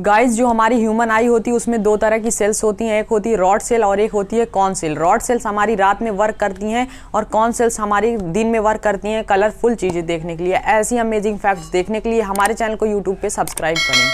guys जो हमारी human आई होती है उसमें दो तरह की सेल्स होती हैं एक होती है रॉड सेल और एक होती है कॉन सेल रॉड सेल्स हमारी रात में वर्क करती हैं और कॉन सेल्स हमारी दिन में वर्क करती हैं कलरफुल चीज़ें देखने के लिए ऐसी अमेजिंग फैक्ट्स देखने के लिए हमारे चैनल को यूट्यूब पर सब्सक्राइब करें